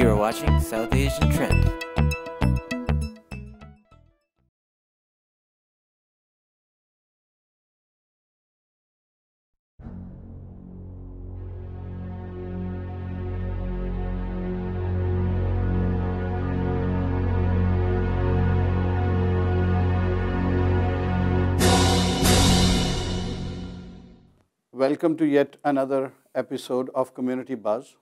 You are watching South Asian Trend. Welcome to yet another episode of Community Buzz.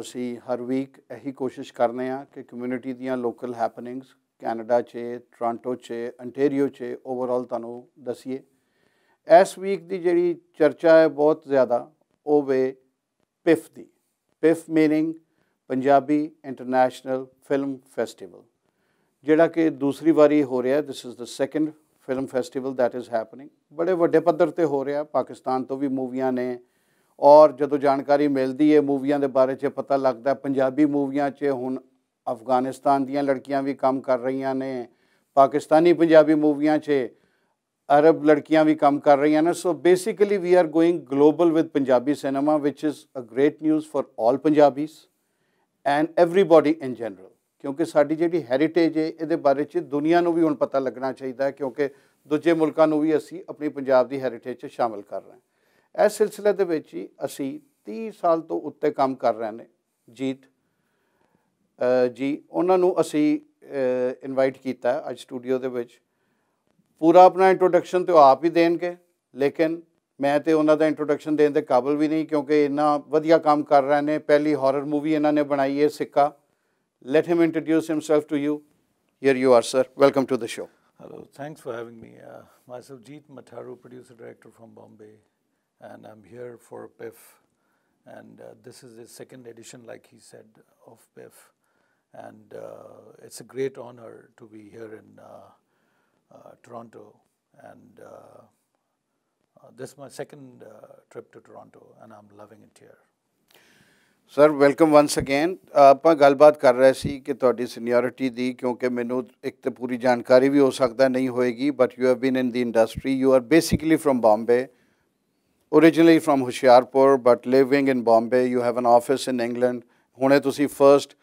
ਅਸੀਂ ਹਰ week ਇਹੀ ਕੋਸ਼ਿਸ਼ ਕਰਨੇ ਆ ਕਿ ਕਮਿਊਨਿਟੀ ਦੀਆਂ ਲੋਕਲ ਹੈਪਨਿੰਗਸ ਕੈਨੇਡਾ 'ਚ ਟ੍ਰਾਂਟੋ 'ਚ ਅੰਟੇਰੀਓ 'ਚ ਓਵਰਆਲ ਤੁਹਾਨੂੰ ਦਸੀਏ ਇਸ ਵੀਕ ਦੀ ਜਿਹੜੀ ਚਰਚਾ ਹੈ ਬਹੁਤ ਜ਼ਿਆਦਾ ਉਹ ਵੇ ਪਿਫ ਦੀ PIFF meaning Punjabi international film festival ਜਿਹੜਾ ਕਿ ਦੂਸਰੀ ਵਾਰੀ ਹੋ ਰਿਹਾ this is the second film festival that is happening ਬੜੇ ਵੱਡੇ ਪੱਧਰ ਤੇ ਹੋ ਰਿਹਾ ਪਾਕਿਸਤਾਨ ਤੋਂ ਵੀ ਮੂਵੀਆਂ ਨੇ ਔਰ ਜਦੋਂ ਜਾਣਕਾਰੀ ਮਿਲਦੀ ਹੈ ਮੂਵੀਆਂ ਦੇ ਬਾਰੇ 'ਚ ਪਤਾ ਲੱਗਦਾ ਪੰਜਾਬੀ ਮੂਵੀਆਂ 'ਚ ਹੁਣ ਅਫਗਾਨਿਸਤਾਨ ਦੀਆਂ ਲੜਕੀਆਂ ਵੀ ਕੰਮ ਕਰ ਰਹੀਆਂ ਨੇ ਪਾਕਿਸਤਾਨੀ ਪੰਜਾਬੀ ਮੂਵੀਆਂ 'ਚ ਅਰਬ ਲੜਕੀਆਂ ਵੀ ਕੰਮ ਕਰ ਰਹੀਆਂ ਨੇ so basically we are going global with Punjabi cinema ਵਿਚ is a great news for all Punjabis and everybody in general ਕਿਉਂਕਿ ਸਾਡੀ ਜਿਹੜੀ ਹੈਰੀਟੇਜ ਹੈ ਇਹਦੇ ਬਾਰੇ 'ਚ ਦੁਨੀਆ ਨੂੰ ਵੀ ਹੁਣ ਪਤਾ ਲੱਗਣਾ ਚਾਹੀਦਾ ਹੈ ਕਿਉਂਕਿ ਦੂਜੇ ਮੁਲਕਾਂ ਨੂੰ ਵੀ ਅਸੀਂ ਆਪਣੀ ਪੰਜਾਬ ਦੀ ਹੈਰੀਟੇਜ 'ਚ ਸ਼ਾਮਲ ਕਰ ਰਹੇ ਹਾਂ ਇਸ ਸਿਲਸਿਲੇ ਦੇ ਵਿੱਚ ਹੀ ਅਸੀਂ 30 ਸਾਲ ਤੋਂ ਉੱਤੇ ਕੰਮ ਕਰ ਰਹੇ ਨੇ ਜੀਤ ਜੀ ਉਹਨਾਂ ਨੂੰ ਅਸੀਂ ਇਨਵਾਈਟ ਕੀਤਾ ਅੱਜ ਸਟੂਡੀਓ ਦੇ ਵਿੱਚ ਪੂਰਾ ਆਪਣਾ ਇੰਟਰੋਡਕਸ਼ਨ ਤੇ ਆਪ ਹੀ ਦੇਣਗੇ ਲੇਕਿਨ ਮੈਂ ਤੇ ਉਹਨਾਂ ਦਾ ਇੰਟਰੋਡਕਸ਼ਨ ਦੇਣ ਦੇ ਕਾਬਿਲ ਵੀ ਨਹੀਂ ਕਿਉਂਕਿ ਇੰਨਾ ਵਧੀਆ ਕੰਮ ਕਰ ਰਹੇ ਨੇ ਪਹਿਲੀ ਹਾਰਰ ਮੂਵੀ ਇਹਨਾਂ ਨੇ ਬਣਾਈ ਹੈ Sikka let him introduce himself to you here you are sir welcome to the show hello thanks for having me uh, myself jeet mataru producer director from bombay and I'm here for PIF. And uh, this is the second edition, like he said, of PIF. And uh, it's a great honor to be here in uh, uh, Toronto. And uh, this is my second trip to Toronto, and I'm loving it here. Sir, welcome once again. ਆਪਾਂ ਗੱਲਬਾਤ ਕਰ ਰਹੇ ਸੀ ਕਿ ਤੁਹਾਡੀ seniority ਦੀ ਕਿਉਂਕਿ ਮੈਨੂੰ ਇੱਕ ਤੇ ਪੂਰੀ ਜਾਣਕਾਰੀ ਵੀ ਹੋ ਸਕਦਾ ਨਹੀਂ ਹੋਏਗੀ but you have been in the industry you are basically from Bombay originally from Hoshiarpur but living in Bombay you have an office in England ਹੁਣੇ tusi first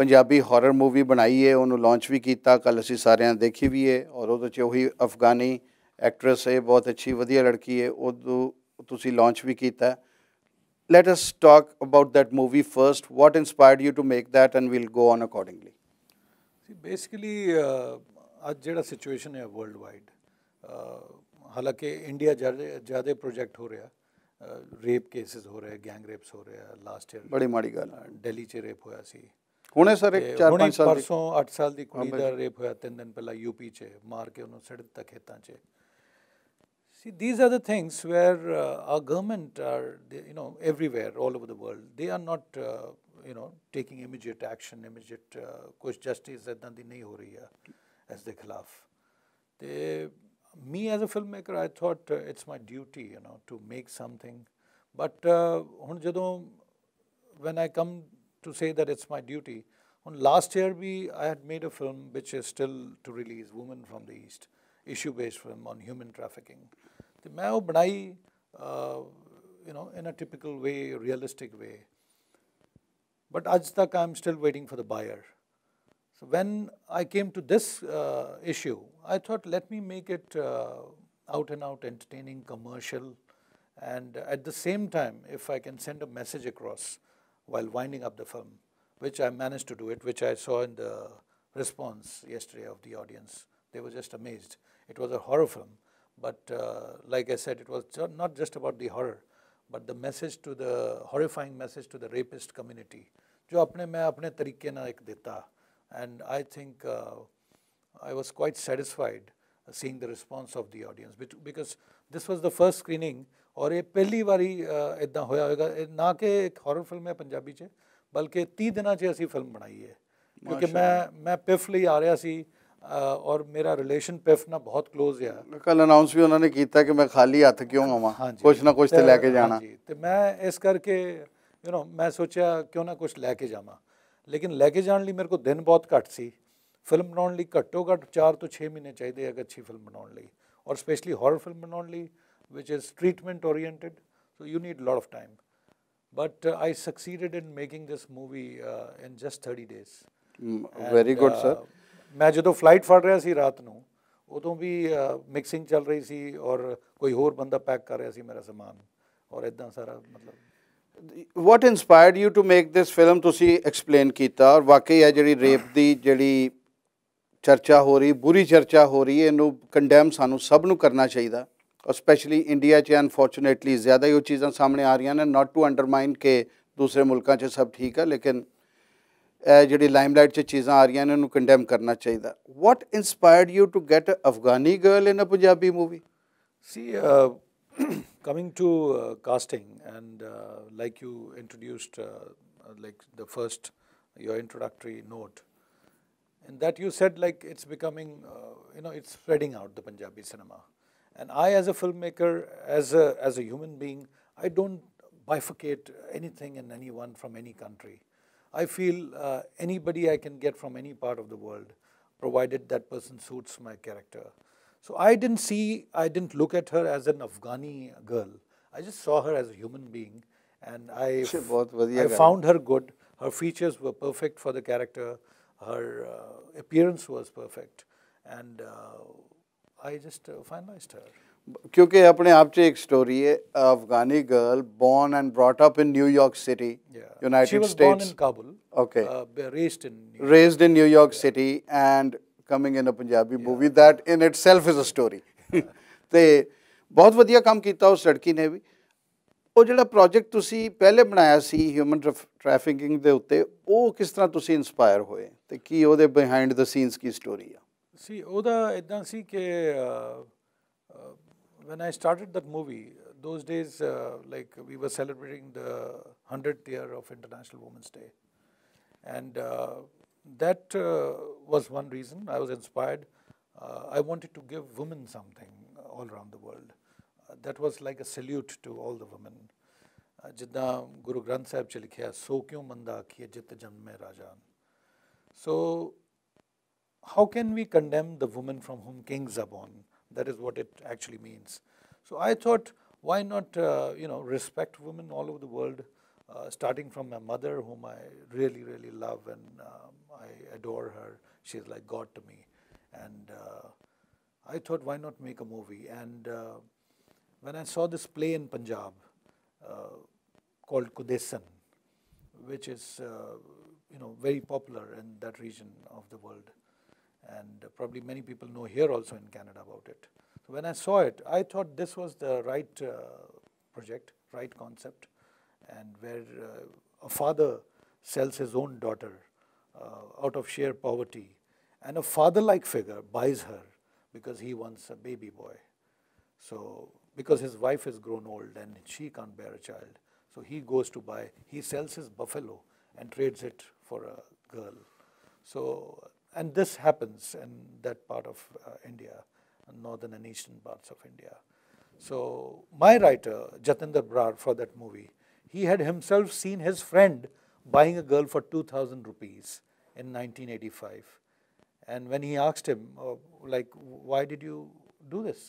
punjabi horror movie banayi hai onu launch ਵੀ kita kal assi saryan dekhi ਦੇਖੀ hai aur odo ਉਹਦੇ ohi afghani actress hai bahut achi ਅੱਛੀ ladki hai odo tusi launch launch kita let us talk about that movie first. What inspired you to make that, and we'll go on accordingly. basically, uh, ਅੱਜ situation hai worldwide ਹਾਲਾਂਕਿ India ਜਿਆਦਾ project ਹੋ ਰਿਹਾ rape cases ਹੋ ਰਿਹਾ gang raps ਹੋ ਰਿਹਾ last year ਬੜੀ ਮਾੜੀ ਗੱਲ ਦਿੱਲੀ ਚ ਰੇਪ ਹੋਇਆ ਸੀ ਹੁਣੇ ਸਰ ਇੱਕ ਚਾਰ ਪੰਜ ਸਾਲ ਪਰਸੋਂ 8 ਸਾਲ ਦੀ ਕੁੜੀ ਦਾ ਰੇਪ ਹੋਇਆ ਤਿੰਨ ਦਿਨ ਪਹਿਲਾਂ ਯੂਪੀ ਚ ਮਾਰ ਕੇ ਉਹਨੂੰ ਸੜਕ ਤੱਕ ਖੇਤਾਂ ਚ ਸੀ these are the things where are government are you نو everywhere all over the world they are not you نو taking immediate action immediate ਕੁਝ ਜਸਟਿਸ ਇਦਾਂ ਦੀ ਨਹੀਂ ਹੋ ਰਹੀ ਆ ਇਸ ਦੇ ਖਿਲਾਫ ਤੇ me as a filmmaker, I thought uh, it's my duty, you know, to make something. But ਹੁਣ uh, when I come to say that it's my duty, on last year we I had made a film which is still to release, Woman from the East, issue-based film on human trafficking. The ਉਹ ਬਣਾਈ you know, in a typical way, realistic way. But ਅਜ ਤੱਕ I'm still waiting for the buyer. So when I came to this uh, issue, I thought, let me make it uh, out and out entertaining, commercial, and at the same time, if I can send a message across while winding up the film, which I managed to do it, which I saw in the response yesterday of the audience. They were just amazed. It was a horror film, but uh, like I said, it was not just about the horror, but the message to the horrifying message to the rapist community, जो अपने मैं अपने तरीके ना एक देता and I think uh, I was quite satisfied seeing the response of the audience because this was the first screening. or a was the first time that it not horror film in Punjabi, but it was made for film days. Because I was coming to PIF and my relation with PIF was very close. They also announced that I was empty, why am I going to come here? Take something to take something. So I thought, why am I going to take something? लेकिन लैके जाने मेरे को दिन बहुत घट सी film बनाने घट्टो घट चार तो छः महीने चाहिए एक अच्छी फिल्म बनाने और स्पेशली हॉर फिल्म बनाने which is treatment oriented so you need lot of time but I succeeded in making this movie in just thirty days very good sir मैं जो तो फ्लाइट फड़ रहा रात न उदो तो भी मिक्सिंग uh, चल रही थी और कोई होर बंदा पैक कर रहा मेरा समान और इदा सारा मतलब what inspired you to make this film ਤੁਸੀਂ ਐਕਸਪਲੇਨ ਕੀਤਾ ਔਰ ਵਾਕਈ ਹੈ ਜਿਹੜੀ ਰੇਪ ਦੀ ਜਿਹੜੀ ਚਰਚਾ ਹੋ ਰਹੀ ਬੁਰੀ ਚਰਚਾ ਹੋ ਰਹੀ ਹੈ ਇਹਨੂੰ ਕੰਡੈਮ ਸਾਨੂੰ ਸਭ ਨੂੰ ਕਰਨਾ ਚਾਹੀਦਾ ਸਪੈਸ਼ਲੀ ਇੰਡੀਆ 'ਚ ਅਨਫੋਰਚੂਨੇਟਲੀ ਜ਼ਿਆਦਾ ਇਹ ਚੀਜ਼ਾਂ ਸਾਹਮਣੇ ਆ ਰਹੀਆਂ ਨੇ ਨਾਟ ਟੂ ਅੰਡਰਮਾਈਨ ਕਿ ਦੂਸਰੇ ਮੁਲਕਾਂ 'ਚ ਸਭ ਠੀਕ ਹੈ ਲੇਕਿਨ ਇਹ ਜਿਹੜੀ ਲਾਈਮਲਾਈਟ 'ਚ ਚੀਜ਼ਾਂ ਆ ਰਹੀਆਂ ਨੇ ਇਹਨੂੰ ਕੰਡੈਮ ਕਰਨਾ ਚਾਹੀਦਾ what inspired you to get Afghani girl in a Punjabi movie ਸੀ coming to uh, casting, and uh, like you introduced, uh, like the first, your introductory note, and that you said like it's becoming, you know, it's spreading out the Punjabi cinema. And I, as a filmmaker, as a, as a human being, I don't bifurcate anything and anyone from any country. I feel uh, anybody I can get from any part of the world, provided that person suits my character. So I didn't see, I didn't look at her as an Afghani girl. I just saw her as a human being and I, I found her good. Her features were perfect for the character. Her uh, appearance was perfect. And uh, I just uh, finalized her. क्योंकि अपने आप च एक story है Afghani girl born and brought up in New York City United States okay raised in raised in New York City, and. Coming in a Punjabi movie that in itself is a story ਤੇ ਬਹੁਤ ਵਧੀਆ ਕੰਮ ਕੀਤਾ ਉਸ ਲੜਕੀ ਨੇ ਵੀ ਉਹ ਜਿਹੜਾ ਪ੍ਰੋਜੈਕਟ ਤੁਸੀਂ ਪਹਿਲੇ ਬਣਾਇਆ ਸੀ ਹਿਊਮਨ ਟ੍ਰੈਫਿਕਿੰਗ ਦੇ ਉੱਤੇ ਉਹ ਕਿਸ ਤਰ੍ਹਾਂ ਤੁਸੀਂ ਇਨਸਪਾਇਰ ਹੋਏ ਤੇ ਕੀ ਉਹਦੇ ਬਿਹਾਈਂਡ ਦ ਸੀਨਸ ਕੀ ਸਟੋਰੀ ਆ ਸੀ ਉਹਦਾ ਇਦਾਂ ਸੀ ਕਿ when I started that movie, those days, uh, like we were celebrating the 100th year of International Women's Day. And uh, that uh, was one reason I was inspired. Uh, I wanted to give women something all around the world. Uh, that was like a salute to all the women. ਜਿੱਦਾਂ ਗੁਰੂ ਗ੍ਰੰਥ ਸਾਹਿਬ ਚ ਲਿਖਿਆ ਸੋ ਕਿਉਂ ਮੰਦਾ ਆਖੀਏ ਜਿਤ So, how can we condemn the woman from whom kings are born? That is what it actually means. So I thought, why not, you know, respect women all over the world, uh, starting from my mother, whom I really, really love and um, I adore her. She's like God to me. And uh, I thought, why not make a movie? And uh, when I saw this play in Punjab uh, called Kudesan, which is uh, you know very popular in that region of the world, and probably many people know here also in Canada about it. So when I saw it, I thought this was the right uh, project, right concept and where uh, a father sells his own daughter uh, out of sheer poverty, and a father-like figure buys her because he wants a baby boy. So because his wife has grown old and she can't bear a child, so he goes to buy, he sells his buffalo and trades it for a girl. So, and this happens in that part of uh, India, northern and eastern parts of India. So, my writer, Jatinder Brar, for that movie, he had himself seen his friend buying a girl for 2000 rupees in 1985 and when he asked him oh, like why did you do this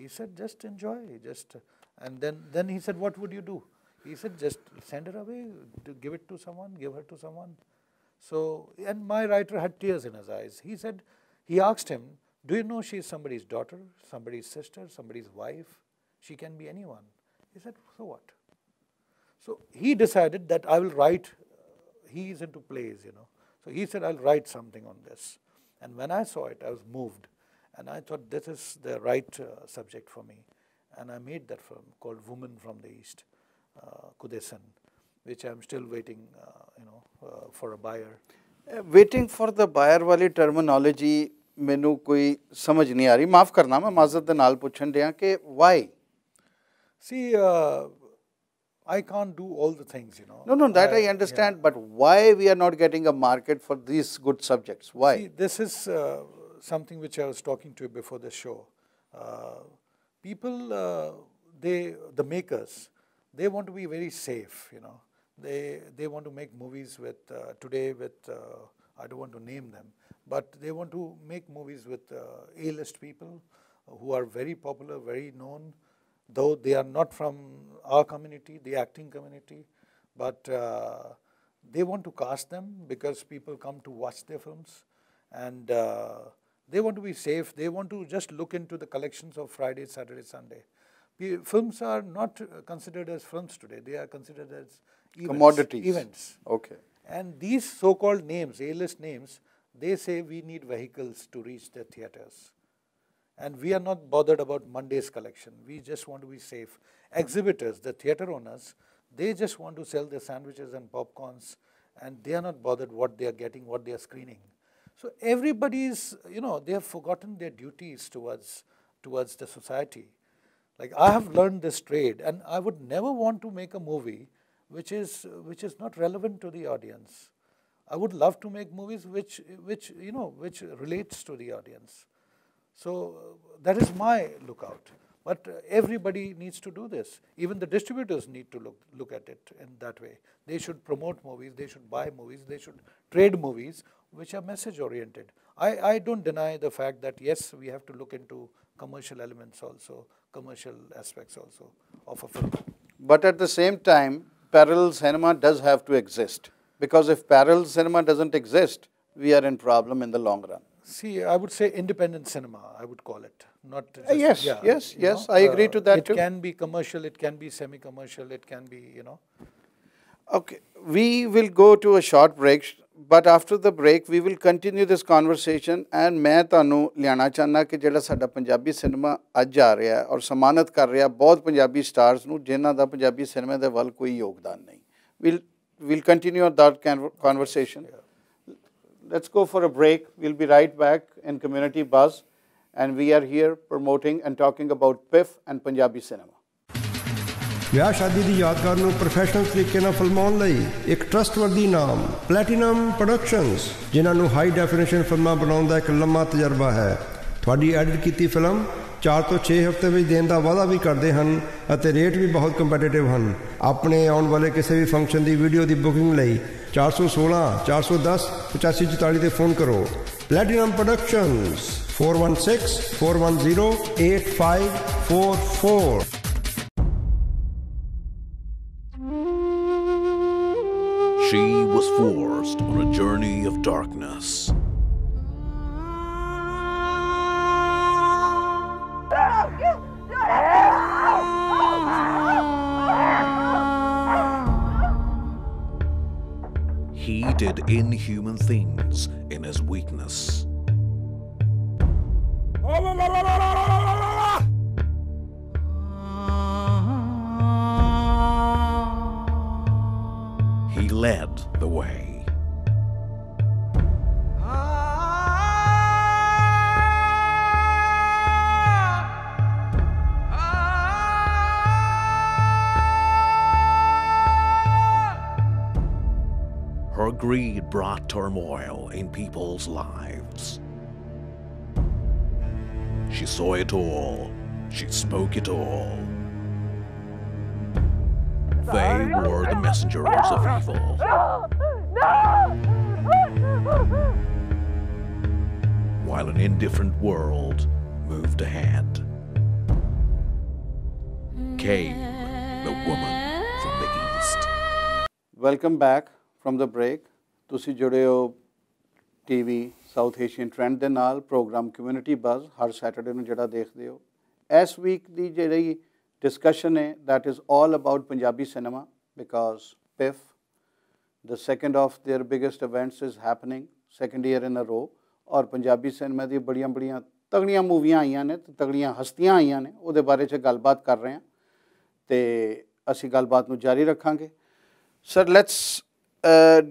he said just enjoy just and then then he said what would you do he said just send her away give it to someone give her to someone so and my writer had tears in his eyes he said he asked him do you know she is somebody's daughter somebody's sister somebody's wife she can be anyone he said so what so he decided that I will write, uh, he is into plays, you know. So he said, I'll write something on this. And when I saw it, I was moved. And I thought, this is the right uh, subject for me. And I made that film called Woman from the East, uh, Kudesan, which I'm still waiting, uh, you know, uh, for a buyer. Uh, waiting for the buyer, ਵਾਲੀ terminology menu. Koi samaj nahi aari. Maaf karna ਕਰਨਾ ਮੈਂ ਮਾਜ਼ਰਤ naal ਨਾਲ ਪੁੱਛਣ ਰਿਹਾ ਕਿ I can't do all the things, you know. No, no, that I, I understand. Yeah. But why we are not getting a market for these good subjects? Why? See, this is uh, something which I was talking to you before the show. Uh, people, uh, they, the makers, they want to be very safe, you know. They, they want to make movies with, uh, today with, uh, I don't want to name them, but they want to make movies with uh, A-list people who are very popular, very known, though they are not from our community, the acting community, but uh, they want to cast them because people come to watch their films and uh, they want to be safe. They want to just look into the collections of Friday, Saturday, Sunday. P films are not considered as films today. They are considered as events, commodities. Events. Okay. And these so-called names, A-list names, they say we need vehicles to reach the theaters. And we are not bothered about Monday's collection. We just want to be safe. Exhibitors, the theater owners, they just want to sell their sandwiches and popcorns and they are not bothered what they are getting, what they are screening. So everybody is, you know, they have forgotten their duties towards, towards the society. Like I have learned this trade and I would never want to make a movie which is, which is not relevant to the audience. I would love to make movies which, which, you know, which relates to the audience. So uh, that is my lookout. But uh, everybody needs to do this. Even the distributors need to look, look at it in that way. They should promote movies, they should buy movies, they should trade movies which are message oriented. I, I don't deny the fact that yes, we have to look into commercial elements also, commercial aspects also of a film. But at the same time, parallel cinema does have to exist. Because if parallel cinema doesn't exist, we are in problem in the long run. See, I would say independent cinema. I would call it not. Uh, yes, yes, yes. I agree uh, to that it too. It can be commercial. It can be semi-commercial. It can be, you know. Okay, we will go to a short break. But after the break, we will continue this conversation. And मैं तानू लियाना चाहना कि जेड़ा साड़ा Punjabi cinema आज जा रहा है और सम्मानत कर रहा है बहुत पंजाबी स्टार्स नू जेना दा पंजाबी सिनेमे दे वल कोई we We'll we'll continue that conversation. let's go for a break. We'll be right back in Community Buzz. And we are here promoting and talking about PIF and Punjabi cinema. ਵਿਆਹ ਸ਼ਾਦੀ ਦੀ ਯਾਦਗਾਰ ਨੂੰ professional ਤਰੀਕੇ ਨਾਲ ਫਿਲਮਾਉਣ ਲਈ ਇੱਕ trustworthy ਨਾਮ platinum productions ਜਿਨ੍ਹਾਂ ਨੂੰ ਹਾਈ ਡੈਫੀਨੇਸ਼ਨ ਫਿਲਮਾਂ ਬਣਾਉਣ ਦਾ ਇੱਕ ਲੰਮਾ ਤਜਰਬਾ ਹੈ ਤੁਹਾਡੀ ਐਡਿਟ ਕੀਤੀ ਫਿਲਮ 4 ਤੋਂ 6 ਹਫ਼ਤੇ ਵਿੱਚ ਦੇਣ ਦਾ ਵਾਅਦਾ ਵੀ ਕਰਦੇ ਹਨ ਅਤੇ ਰੇਟ ਵੀ ਬਹੁਤ ਕੰਪੈਟੀਟਿਵ ਹਨ ਆਪਣੇ ਆਉਣ ਵਾਲੇ ਕਿਸੇ ਵੀ ਫੰਕਸ਼ਨ ਦੀ ਵੀਡੀਓ ਦੀ ਬੁਕਿੰਗ ਲਈ 416 410 8544 ਤੇ ਫੋਨ ਕਰੋ platinum productions 416 410 8544 She was forced on a journey of darkness. Did inhuman things in his weakness. He led the way. greed brought turmoil in people's lives. She saw it all. She spoke it all. They were the messengers of evil. While an indifferent world moved ahead, came the woman from the east. Welcome back from the break. ਤੁਸੀਂ ਜੁੜੇ ਹੋ TV south Asian trend ਦੇ ਨਾਲ program community buzz ਹਰ Saturday ਨੂੰ ਜਿਹੜਾ ਦੇਖਦੇ ਹੋ ਇਸ ਵੀਕ ਦੀ ਜਿਹੜੀ ਡਿਸਕਸ਼ਨ ਹੈ that is all about Punjabi cinema because PIFF the second of their biggest events is happening second year in a row ਔਰ ਪੰਜਾਬੀ ਸਿਨੇਮਾ ਦੀ ਬੜੀਆਂ ਬੜੀਆਂ ਤਗੜੀਆਂ ਮੂਵੀਆਂ ਆਈਆਂ ਨੇ ਤੇ ਤਗੜੀਆਂ ਹਸਤੀਆਂ ਆਈਆਂ ਨੇ ਉਹਦੇ ਬਾਰੇ 'ਚ ਗੱਲਬਾਤ ਕਰ ਰਹੇ ਹਾਂ ਤੇ ਅਸੀਂ ਗੱਲਬਾਤ ਨੂੰ ਜਾਰੀ ਰੱਖਾਂਗੇ sir let's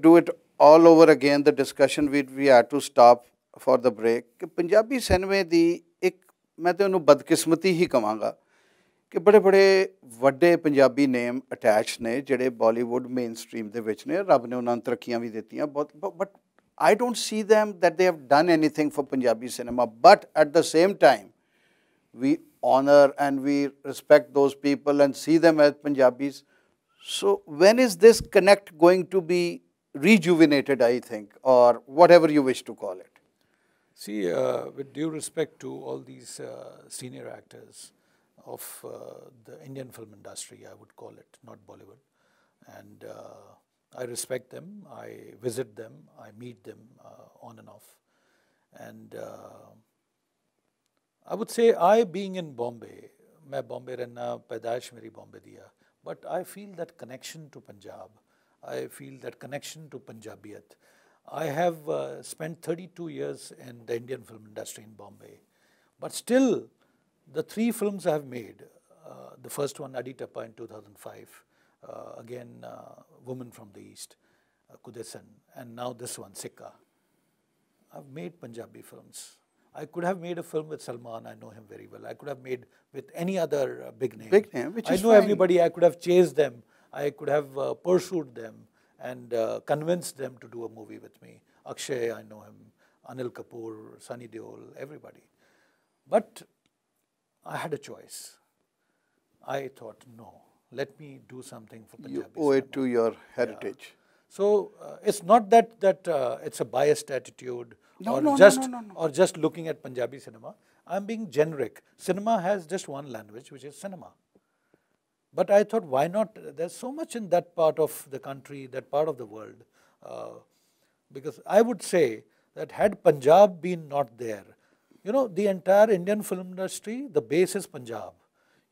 do it all over again the discussion we we had to stop for the break ਕਿ Punjabi cinema, ਦੀ ਇੱਕ ਮੈਂ ਤੇ ਉਹਨੂੰ ਬਦਕਿਸਮਤੀ ਹੀ ਕਵਾਂਗਾ ਕਿ I don't see them that they have done anything for Punjabi cinema. But at the same time, we honor and we respect those people and see them as Punjabis. So when is this connect going to be rejuvenated, I think, or whatever you wish to call it? See, uh, with due respect to all these uh, senior actors of uh, the Indian film industry, I would call it, not Bollywood. And uh, I respect them, I visit them, I meet them uh, on and off. And uh, I would say I being in Bombay, मैं बॉम्बे रहना पैदाइश मेरी बॉम्बे दिया but I feel that connection I feel that connection to Punjabiyat. I have uh, spent 32 years in the Indian film industry in Bombay. But still, the three films I have made, uh, the first one, Aditya in 2005, uh, again, uh, Woman from the East, uh, Kudesan, and now this one, Sikka. I've made Punjabi films. I could have made a film with Salman. I know him very well. I could have made with any other uh, big name. Big name, which I know fine. everybody. I could have chased them. I could have uh, pursued them and uh, convinced them to do a movie with me. Akshay, I know him, Anil Kapoor, Sunny Deol, everybody. But I had a choice. I thought, no, let me do something for Punjabi. You owe it to your heritage. Yeah. So uh, it's not that that uh, it's a biased attitude no, or no, just no, or just looking at Punjabi cinema. I'm being generic. Cinema has just one language, which is cinema. But I thought, why not? There's so much in that part of the country, that part of the world. Uh, because I would say that had Punjab been not there, you know, the entire Indian film industry, the base is Punjab.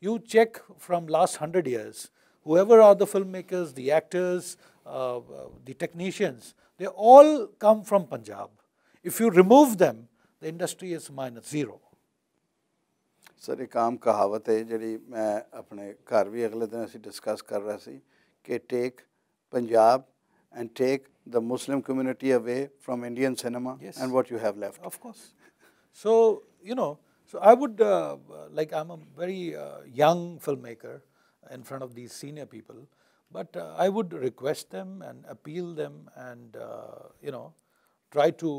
You check from last 100 years, whoever are the filmmakers, the actors, uh, the technicians, they all come from Punjab. If you remove them, the industry is minus zero. Sir ਇੱਕ ਆਮ ਕਹਾਵਤ ਹੈ ਜਿਹੜੀ ਮੈਂ ਆਪਣੇ ਘਰ ਵੀ ਅਗਲੇ ਦਿਨ ਅਸੀਂ ਡਿਸਕਸ ਕਰ ਰਹੇ ਸੀ ਕਿ take Punjab and the Muslim community away from Indian cinema and what you have left. Of course. So, you know, so I would, uh, like, I'm a very uh, young filmmaker in front of these senior people, but uh, I would request them and appeal them and, you know, try to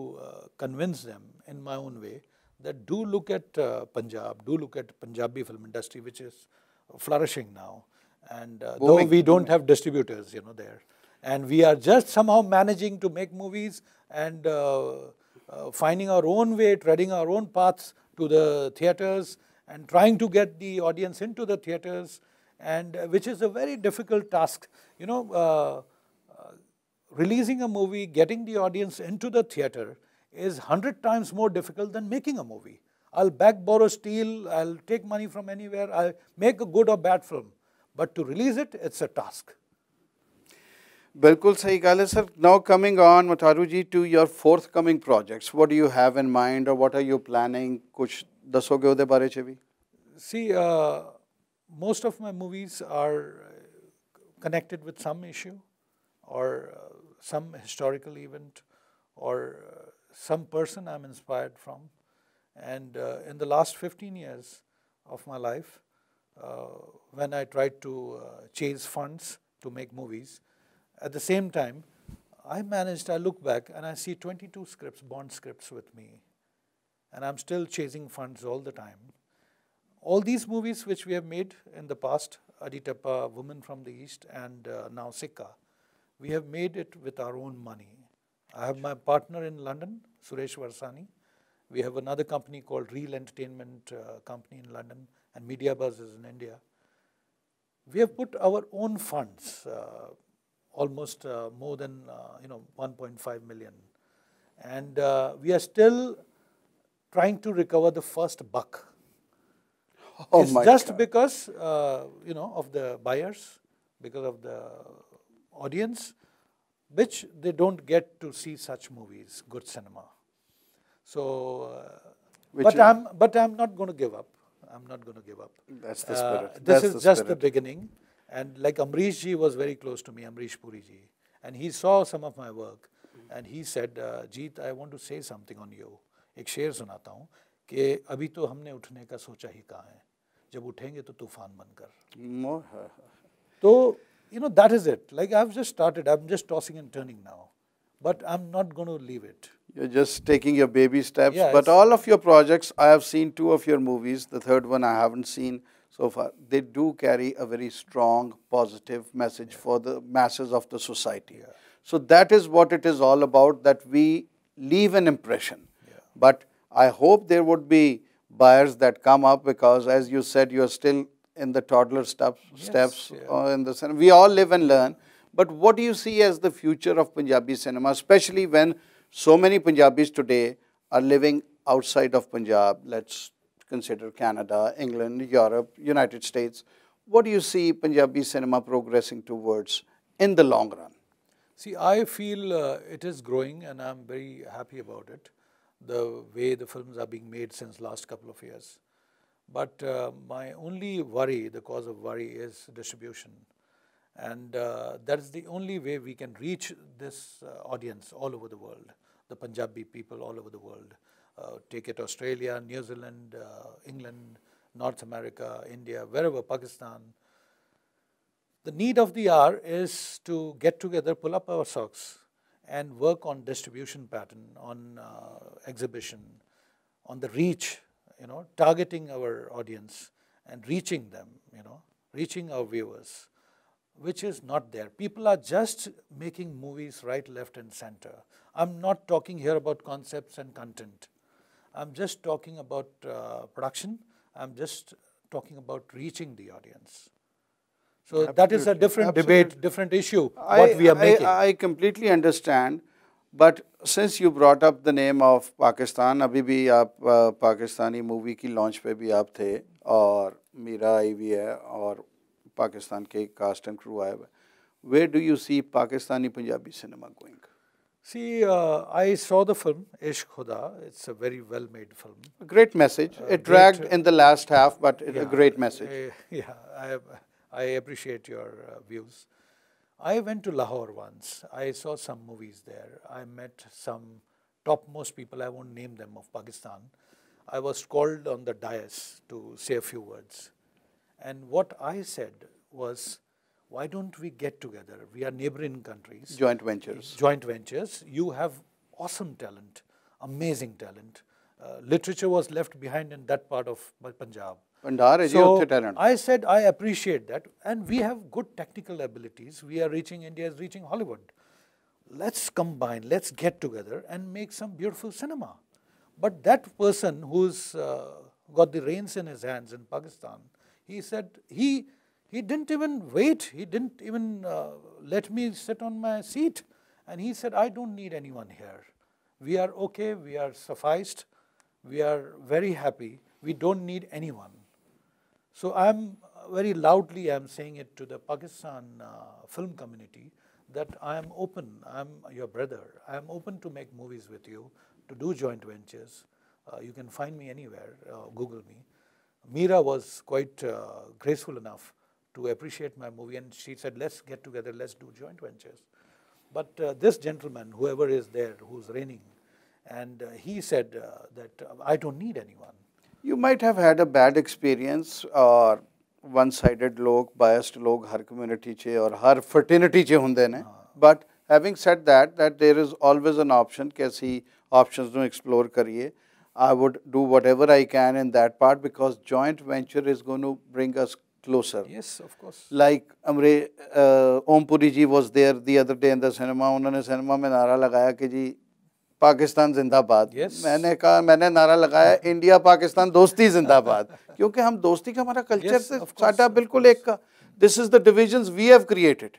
convince them in my own way that do look at uh, Punjab, do look at Punjabi film industry, which is flourishing now. And uh, though we don't have distributors, you know, there, and we are just somehow managing to make movies and uh, uh, finding our own way, treading our own paths to the theaters, and trying to get the audience into the theaters, and uh, which is a very difficult task. You know, uh, releasing a movie, getting the audience into the theater is 100 times more difficult than making a movie. I'll back borrow steel, I'll take money from anywhere, I'll make a good or bad film. But to release it, it's a task. Bilkul sahi kaale, sir. Now coming on, Mataruji, to your forthcoming projects. What do you have in mind or what are you planning? Kuch dasoge ode bare See, uh, most of my movies are uh, connected with some issue or uh, some historical event or some person I'm inspired from. And uh, in the last 15 years of my life, uh, when I tried to uh, chase funds to make movies, at the same time, I managed, I look back and I see 22 scripts, bond scripts with me. And I'm still chasing funds all the time. All these movies which we have made in the past, Aditapa, Woman from the East, and uh, now Sikka, we have made it with our own money. I have my partner in London, Suresh Varsani. We have another company called Real Entertainment uh, Company in London, and Media Buzz is in India. We have put our own funds, uh, almost uh, more than uh, you know 1.5 million, and uh, we are still trying to recover the first buck. Oh it's just God. because uh, you know of the buyers, because of the audience, which they don't get to see such movies, good cinema. So, uh, but I'm but I'm not going to give up. I'm not going to give up. That's the spirit. Uh, this That's is the just spirit. the beginning. And like Amrish ji was very close to me, Amrish Puri ji, and he saw some of my work, and he said, uh, Jeet, I want to say something on you. एक शेर सुनाता हूँ कि अभी तो हमने उठने का सोचा ही कहाँ है जब उठेंगे तो तूफान बनकर तो you know, that is it. Like I've just started, I'm just tossing and turning now. But I'm not going to leave it. You're just taking your baby steps. Yeah, but all of your projects, I have seen two of your movies. The third one I haven't seen so far. They do carry a very strong, positive message yeah. for the masses of the society. Yeah. So that is what it is all about, that we leave an impression. But I hope there would be buyers that come up because as you said, you're still in the toddler steps, yes, steps yeah. or uh, in the cinema. We all live and learn. But what do you see as the future of Punjabi cinema, especially when so many Punjabis today are living outside of Punjab? Let's consider Canada, England, Europe, United States. What do you see Punjabi cinema progressing towards in the long run? See, I feel uh, it is growing and I'm very happy about it, the way the films are being made since last couple of years. But uh, my only worry, the cause of worry, is distribution. And uh, that is the only way we can reach this uh, audience all over the world, the Punjabi people all over the world. Uh, take it Australia, New Zealand, uh, England, North America, India, wherever, Pakistan. The need of the hour is to get together, pull up our socks, and work on distribution pattern, on uh, exhibition, on the reach you know, targeting our audience and reaching them, you know, reaching our viewers, which is not there. People are just making movies right, left, and center. I'm not talking here about concepts and content. I'm just talking about uh, production. I'm just talking about reaching the audience. So Absolutely. that is a different Absolutely. debate, different issue, I, what we are I, making. I completely understand. But since you brought up the name of Pakistan, अभी भी आप आ, Pakistani movie की launch पे भी आप थे और मीरा आई हुई है और पाकिस्तान के कास्ट एंड क्रू आए हुए where do you see Pakistani Punjabi cinema going? See, uh, I saw the film Ishq Khuda. It's a very well-made film. A great message. Uh, it dragged in the last half, but it's yeah, a great message. Uh, yeah, I, I appreciate your uh, views. I went to Lahore once. I saw some movies there. I met some topmost people, I won't name them, of Pakistan. I was called on the dais to say a few words. And what I said was, why don't we get together? We are neighboring countries. Joint ventures. Joint ventures. You have awesome talent, amazing talent. Uh, literature was left behind in that part of Punjab. So I said I appreciate that, and we have good technical abilities. We are reaching India is reaching Hollywood. Let's combine. Let's get together and make some beautiful cinema. But that person who's uh, got the reins in his hands in Pakistan, he said he he didn't even wait. He didn't even uh, let me sit on my seat, and he said I don't need anyone here. We are okay. We are sufficed. We are very happy. We don't need anyone. So I'm uh, very loudly I'm saying it to the Pakistan uh, film community that I am open, I'm your brother, I'm open to make movies with you, to do joint ventures. Uh, you can find me anywhere, uh, Google me. Mira was quite uh, graceful enough to appreciate my movie and she said, let's get together, let's do joint ventures. But uh, this gentleman, whoever is there, who's reigning, and he said that I don't need anyone you might have had a bad experience or one-sided log, biased log, her community che or her fraternity che hunde ne. Ah. But having said that, that there is always an option कि options नो explore kariye. I would do whatever I can in that part because joint venture is going to bring us closer. Yes, of course. Like Amre uh, Om Puri ji was there the other day in the cinema. उन्होंने cinema mein nara lagaya कि ji. Pakistan जिंदाबाद yes. मैंने कहा मैंने नारा लगाया हाँ। India Pakistan दोस्ती जिंदाबाद क्योंकि हम दोस्ती का हमारा कल्चर yes, से साटा बिल्कुल एक का this is the division we have created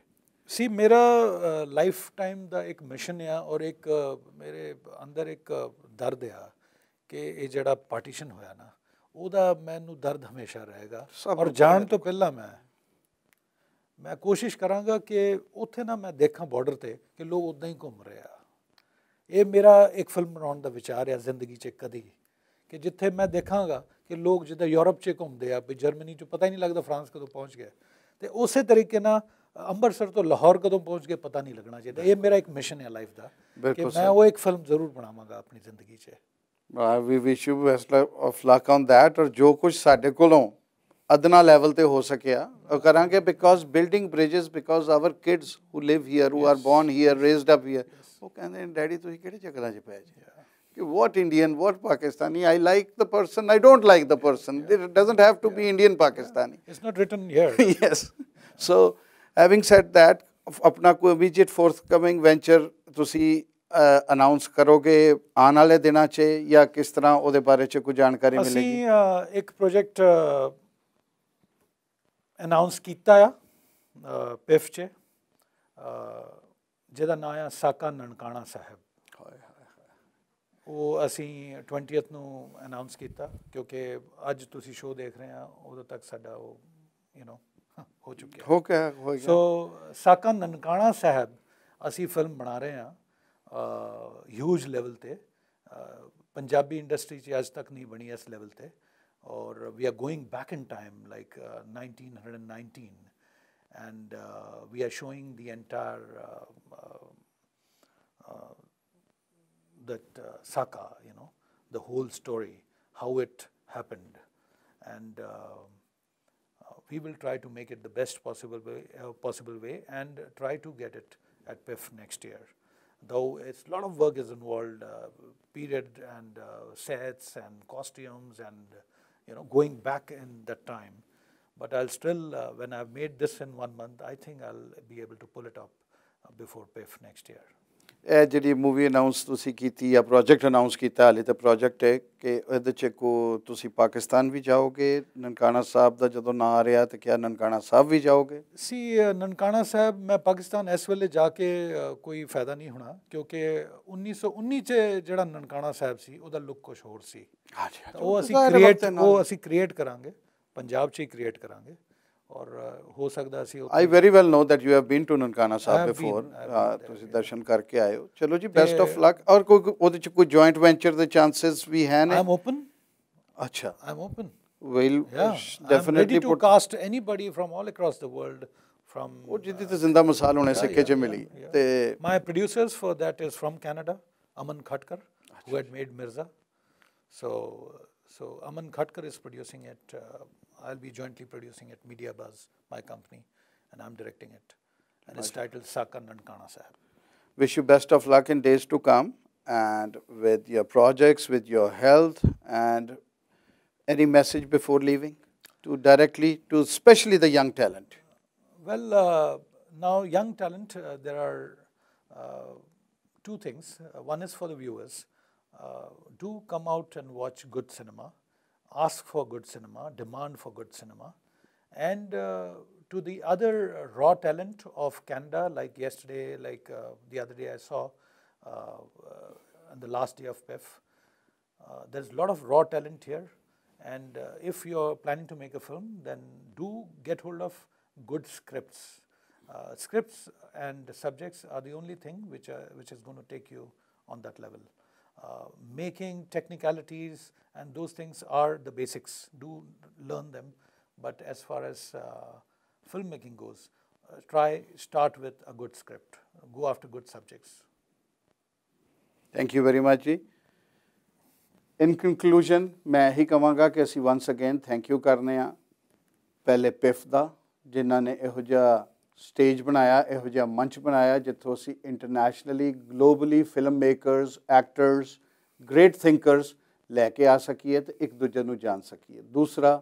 सी मेरा लाइफ टाइम का एक मिशन आ और एक uh, मेरे अंदर एक दर्द आ कि ये जरा पार्टीशन ਹੋਇਆ ਨਾ ਉਹਦਾ ਮੈਨੂੰ ਦਰਦ ਹਮੇਸ਼ਾ ਰਹੇਗਾ ਔਰ ਜਾਣ ਤੋਂ ਪਹਿਲਾਂ मैं ਮੈਂ ਕੋਸ਼ਿਸ਼ ਕਰਾਂਗਾ ਕਿ ਉੱਥੇ ਨਾ ਮੈਂ ਦੇਖਾਂ ਬਾਰਡਰ ਤੇ ਕਿ ਲੋਕ ਉਦਾਂ ਹੀ ਘੁੰਮ ਰਹੇ ਆ ਇਹ ਮੇਰਾ ਇੱਕ ਫਿਲਮ ਬਣਾਉਣ ਦਾ ਵਿਚਾਰ ਹੈ ਜ਼ਿੰਦਗੀ 'ਚ ਕਦੀ ਕਿ ਜਿੱਥੇ ਮੈਂ ਦੇਖਾਂਗਾ ਕਿ ਲੋਕ ਜਿੱਦਾਂ ਯੂਰਪ 'ਚ ਘੁੰਮਦੇ ਆ ਵੀ ਜਰਮਨੀ 'ਚ ਪਤਾ ਹੀ ਨਹੀਂ ਲੱਗਦਾ ਫਰਾਂਸ ਕਦੋਂ ਪਹੁੰਚ ਗਿਆ ਤੇ ਉਸੇ ਤਰੀਕੇ ਨਾਲ ਅੰਮ੍ਰਿਤਸਰ ਤੋਂ ਲਾਹੌਰ ਕਦੋਂ ਪਹੁੰਚ ਗਏ ਪਤਾ ਨਹੀਂ ਲੱਗਣਾ ਚਾਹੀਦਾ ਇਹ ਮੇਰਾ ਇੱਕ ਮਿਸ਼ਨ ਹੈ ਲਾਈਫ ਦਾ ਕਿ ਮੈਂ ਉਹ ਇੱਕ ਫਿਲਮ ਜ਼ਰੂਰ ਬਣਾਵਾਂਗਾ ਆਪਣੀ ਜ਼ਿੰਦਗੀ 'ਚ ਵੀ wish you best of luck on that ਔਰ ਜੋ ਕੁਝ ਸਾਡੇ ਕੋਲੋਂ अदना लैवल से हो सकिया और करा because building bridges because our kids who live here who are born here raised up here वो कहें डैडी तुम कि चक्रा च पै जी कि what Indian what Pakistani I like the person I don't like the person doesn't have to be Indian Pakistani is not written yes so having said that अपना कोई इमीजिएट फोर्थ कमिंग वेंचर तुम अनाउंस uh, करोगे आने वाले दिन या किस तरह वो बारे कुछ जानकारी मिलेगी? एक प्रोजेक्ट ਅਨਾਉਂਸ ਕੀਤਾ ਆ ਪਿਫ 'ਚ ਜਿਹਦਾ ਨਾਮ ਆ ਸਾਕਾ ਨਨਕਾਣਾ ਸਾਹਿਬ ਉਹ ਅਸੀਂ 20th ਨੂੰ ਅਨਾਉਂਸ ਕੀਤਾ ਕਿਉਂਕਿ ਅੱਜ ਤੁਸੀਂ ਸ਼ੋਅ ਦੇਖ ਰਹੇ ਆ ਉਦੋਂ ਤੱਕ ਸਾਡਾ ਉਹ ਯੂ نو ਹੋ ਚੁੱਕਿਆ ਹੋ ਗਿਆ ਹੋ ਗਿਆ ਸੋ ਸਾਕਾ ਨਨਕਾਣਾ ਸਾਹਿਬ ਅਸੀਂ ਫਿਲਮ ਬਣਾ ਰਹੇ ਆ ਹਿਊਜ ਲੈਵਲ ਤੇ ਪੰਜਾਬੀ ਇੰਡਸਟਰੀ 'ਚ ਅਜ ਤੱਕ ਨਹੀਂ ਬਣੀ ਇਸ ਲੈਵਲ ਤੇ or we are going back in time like 1919 uh, and uh, we are showing the entire uh, that Saka, you know, the whole story, how it happened. And we will try to make it the best possible way, uh, possible way and try to get it at PIF next year. Though it's a lot of work is involved, uh, period and uh, sets and costumes and you know, going back in that time. But I'll still, uh, when I've made this in one month, I think I'll be able to pull it up uh, before PIF next year. ਇਹ ਜਿਹੜੀ movie announce ਤੁਸੀਂ ਕੀਤੀ ਆ project announce ਕੀਤਾ ਹਲੇ ਤਾਂ project ਹੈ ਕਿ ਇਹਦੇ ਚ ਕੋ ਤੁਸੀਂ ਪਾਕਿਸਤਾਨ ਵੀ ਜਾਓਗੇ ਨਨਕਾਣਾ ਸਾਹਿਬ ਦਾ ਜਦੋਂ ਨਾਂ ਆ ਰਿਹਾ ਤੇ ਕਿਹਾ ਨਨਕਾਣਾ ਸਾਹਿਬ ਵੀ ਜਾਓਗੇ ਸੀ ਨਨਕਾਣਾ ਸਾਹਿਬ ਮੈਂ ਪਾਕਿਸਤਾਨ ਇਸ ਵੇਲੇ ਜਾ ਕੇ ਕੋਈ ਫਾਇਦਾ ਨਹੀਂ ਹੋਣਾ ਕਿਉਂਕਿ 1919 ਚ ਜਿਹੜਾ ਨਨਕਾਣਾ ਸਾਹਿਬ ਸੀ ਉਹਦਾ ਲੁੱਕ ਕੁਝ ਹੋਰ ਸੀ ਹਾਂਜੀ ਉਹ ਅਸੀਂ ਕ੍ਰੀਏਟ ਉਹ ਅਸੀਂ ਕ੍ਰੀਏਟ ਕਰਾਂਗੇ ਪੰਜਾਬ ਚ ਹੀ ਕ੍ਰੀਏਟ ਕਰਾਂਗੇ और हो सकता see I very well know that you have been to Nankana Sahib before ਤੁਸੀਂ ਦਰਸ਼ਨ ਕਰਕੇ ਆਏ ਹੋ ਚਲੋ ਜੀ ਬੈਸਟ ਆਫ ਲੱਕ ਔਰ ਕੋਈ ਉਹਦੇ ਚ ਕੋਈ ਜੁਆਇੰਟ ਵੈਂਚਰ ਦੇ ਚਾਂਸਸ ਵੀ ਹੈ ਨੇ ਆਮ ਓਪਨ ਅੱਛਾ I'm open will definitely put cast anybody from all across the world from ਉਹ ਜਿੱਦੀ ਤੇ ਜ਼ਿੰਦਾ ਮਿਸਾਲ ਹੋਣੇ ਸਿੱਖੇ ਚ ਮਿਲੀ ਤੇ my producers for that is from Canada Aman Khatkar who had made Mirza so so aman khatkar is producing it uh, I'll be jointly producing it, Media Buzz, my company, and I'm directing it. And it's titled Sakandan Kana Sahib. Wish you best of luck in days to come and with your projects, with your health, and any message before leaving to directly to especially the young talent? Well, uh, now young talent, uh, there are uh, two things. Uh, one is for the viewers. Uh, do come out and watch good cinema ask for good cinema, demand for good cinema, and uh, to the other raw talent of Canada, like yesterday, like uh, the other day I saw uh, on the last day of PEF, there's a lot of raw talent here. And if you're planning to make a film, then do get hold of good scripts. Uh, scripts and subjects are the only thing which, are, which is going to take you on that level. Uh, making technicalities and those things are the basics. Do learn them. But as far as uh, filmmaking goes, uh, try start with a good script. Go after good subjects. Thank you very much, In conclusion, may ਮੈਂ say once again thank you, Karneya. Thank you Karneya stage ਬਣਾਇਆ ਇਹੋ ਜਿਹਾ ਮੰਚ ਬਣਾਇਆ ਜਿੱਥੋਂ ਅਸੀਂ internationally globally film makers actors great thinkers ਲੈ ਕੇ ਆ ਸਕੀਏ ਤੇ ਇੱਕ ਦੂਜੇ ਨੂੰ ਜਾਣ ਸਕੀਏ ਦੂਸਰਾ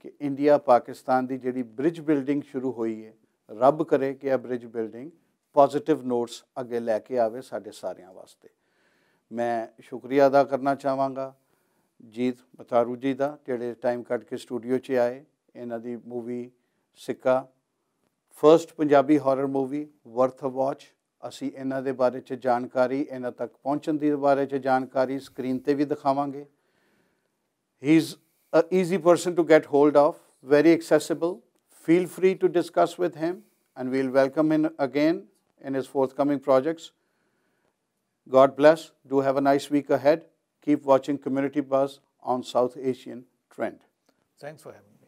ਕਿ ਇੰਡੀਆ ਪਾਕਿਸਤਾਨ ਦੀ ਜਿਹੜੀ ਬ੍ਰਿਜ ਬਿਲਡਿੰਗ ਸ਼ੁਰੂ ਹੋਈ ਹੈ ਰੱਬ ਕਰੇ ਕਿ ਇਹ ਬ੍ਰਿਜ ਬਿਲਡਿੰਗ ਪੋਜ਼ਿਟਿਵ ਨੋਟਸ ਅੱਗੇ ਲੈ ਕੇ ਆਵੇ ਸਾਡੇ ਸਾਰਿਆਂ ਵਾਸਤੇ ਮੈਂ ਸ਼ੁਕਰੀਆ ਅਦਾ ਕਰਨਾ ਚਾਹਾਂਗਾ ਜੀਤ ਬਤਾਰੂ ਜੀ ਦਾ ਜਿਹੜੇ ਟਾਈਮ ਕੱਢ ਕੇ ਸਟੂਡੀਓ 'ਚ ਆਏ ਇਹਨਾਂ ਦੀ movie Sikka first Punjabi horror movie worth a watch ਅਸੀਂ ਇਹਨਾਂ ਦੇ ਬਾਰੇ 'ਚ ਜਾਣਕਾਰੀ ਇਹਨਾਂ ਤੱਕ ਪਹੁੰਚਣ ਦੇ ਬਾਰੇ 'ਚ ਜਾਣਕਾਰੀ ਸਕਰੀਨ ਤੇ ਵੀ ਦਿਖਾਵਾਂਗੇ he is a easy person to get hold of very accessible. Feel free to discuss with him and we'll welcome him again in his forthcoming projects. God bless. Do have a nice week ahead. Keep watching Community Buzz on South Asian Trend. Thanks for having me.